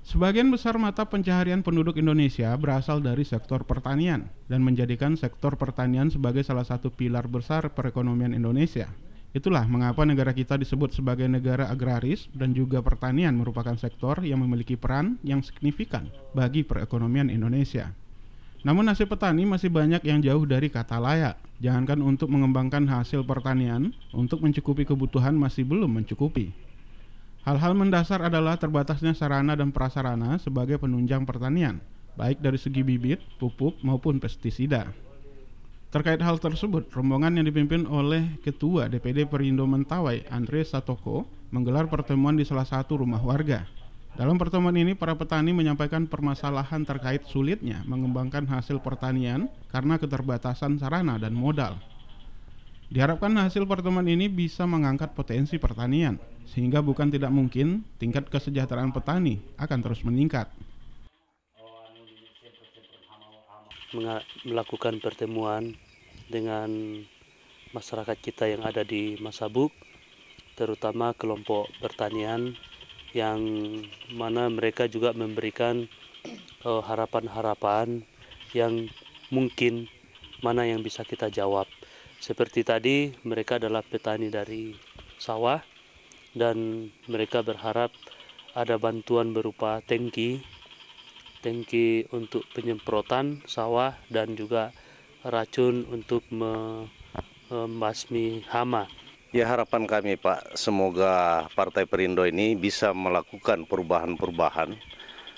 Sebagian besar mata pencaharian penduduk Indonesia berasal dari sektor pertanian dan menjadikan sektor pertanian sebagai salah satu pilar besar perekonomian Indonesia. Itulah mengapa negara kita disebut sebagai negara agraris dan juga pertanian merupakan sektor yang memiliki peran yang signifikan bagi perekonomian Indonesia. Namun nasib petani masih banyak yang jauh dari kata layak. Jangankan untuk mengembangkan hasil pertanian, untuk mencukupi kebutuhan masih belum mencukupi. Hal-hal mendasar adalah terbatasnya sarana dan prasarana sebagai penunjang pertanian, baik dari segi bibit, pupuk, maupun pestisida. Terkait hal tersebut, rombongan yang dipimpin oleh Ketua DPD Perindo Mentawai, Andre Satoko, menggelar pertemuan di salah satu rumah warga. Dalam pertemuan ini, para petani menyampaikan permasalahan terkait sulitnya mengembangkan hasil pertanian karena keterbatasan sarana dan modal. Diharapkan hasil pertemuan ini bisa mengangkat potensi pertanian, sehingga bukan tidak mungkin tingkat kesejahteraan petani akan terus meningkat. Melakukan pertemuan dengan masyarakat kita yang ada di Masabuk, terutama kelompok pertanian yang mana mereka juga memberikan eh, harapan-harapan yang mungkin mana yang bisa kita jawab. Seperti tadi, mereka adalah petani dari sawah dan mereka berharap ada bantuan berupa tangki, tangki untuk penyemprotan sawah dan juga racun untuk membasmi hama. Ya harapan kami Pak, semoga Partai Perindo ini bisa melakukan perubahan-perubahan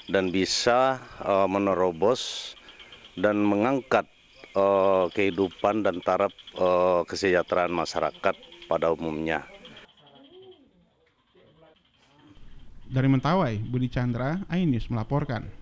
dan bisa uh, menerobos dan mengangkat uh, kehidupan dan taraf uh, kesejahteraan masyarakat pada umumnya. Dari Mentawai, Budi Chandra, Ainus melaporkan.